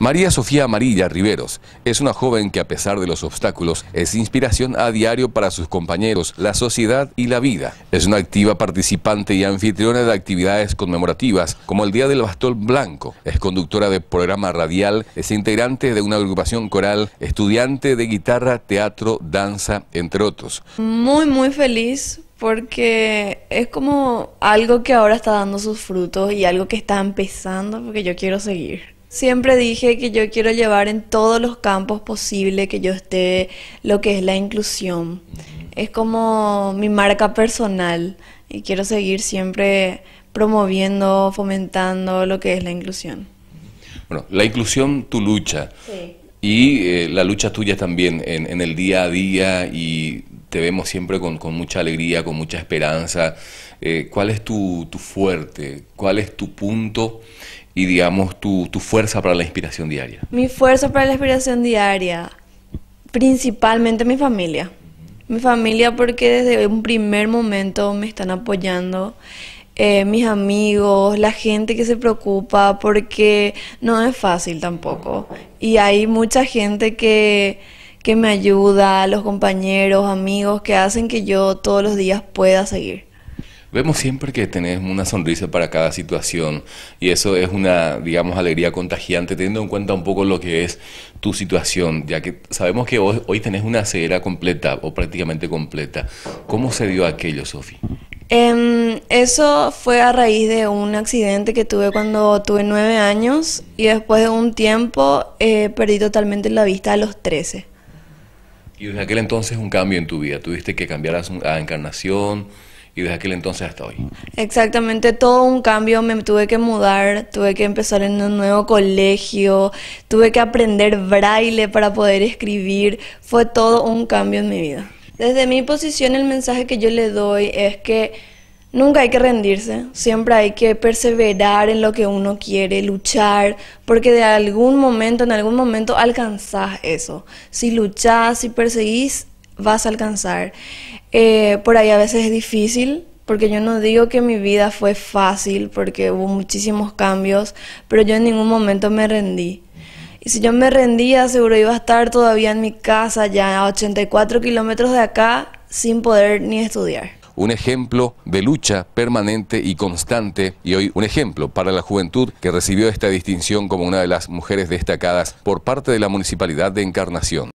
María Sofía Amarilla Riveros es una joven que a pesar de los obstáculos es inspiración a diario para sus compañeros, la sociedad y la vida. Es una activa participante y anfitriona de actividades conmemorativas como el Día del Bastón Blanco. Es conductora de programa radial, es integrante de una agrupación coral, estudiante de guitarra, teatro, danza, entre otros. Muy, muy feliz porque es como algo que ahora está dando sus frutos y algo que está empezando porque yo quiero seguir. Siempre dije que yo quiero llevar en todos los campos posible que yo esté lo que es la inclusión. Es como mi marca personal y quiero seguir siempre promoviendo, fomentando lo que es la inclusión. Bueno, la inclusión, tu lucha. Y eh, la lucha tuya también en, el día a día y te vemos siempre con, mucha alegría, con mucha esperanza. Eh, ¿Cuál es tu fuerte? ¿Cuál es tu punto? y digamos tu, tu fuerza para la inspiración diaria? Mi fuerza para la inspiración diaria, principalmente mi familia. Mi familia porque desde un primer momento me están apoyando. Eh, mis amigos, la gente que se preocupa, porque no es fácil tampoco. Y hay mucha gente que, que me ayuda, los compañeros, amigos, que hacen que yo todos los días pueda seguir. Vemos siempre que tenés una sonrisa para cada situación y eso es una, digamos, alegría contagiante teniendo en cuenta un poco lo que es tu situación, ya que sabemos que hoy, tenés una ceguera completa o prácticamente completa. ¿Cómo se dio aquello, Sofi? Em, eso fue a raíz de un accidente que tuve cuando tuve nueve años y después de un tiempo eh, perdí totalmente la vista a los trece. ¿Y desde aquel entonces un cambio en tu vida? ¿Tuviste que cambiar a encarnación? y desde aquel entonces hasta hoy. Exactamente, todo un cambio, me tuve que mudar, tuve que empezar en un nuevo colegio, tuve que aprender braille para poder escribir, fue todo un cambio en mi vida. Desde mi posición el mensaje que yo le doy es que nunca hay que rendirse, siempre hay que perseverar en lo que uno quiere, luchar, porque de algún momento, en algún momento alcanzás eso. Si luchás, si perseguís, vas a alcanzar. Eh, por ahí a veces es difícil, porque yo no digo que mi vida fue fácil, porque hubo muchísimos cambios, pero yo en ningún momento me rendí. Y si yo me rendía, seguro iba a estar todavía en mi casa, ya a 84 kilómetros de acá, sin poder ni estudiar un ejemplo de lucha permanente y constante y hoy un ejemplo para la juventud que recibió esta distinción como una de las mujeres destacadas por parte de la Municipalidad de Encarnación.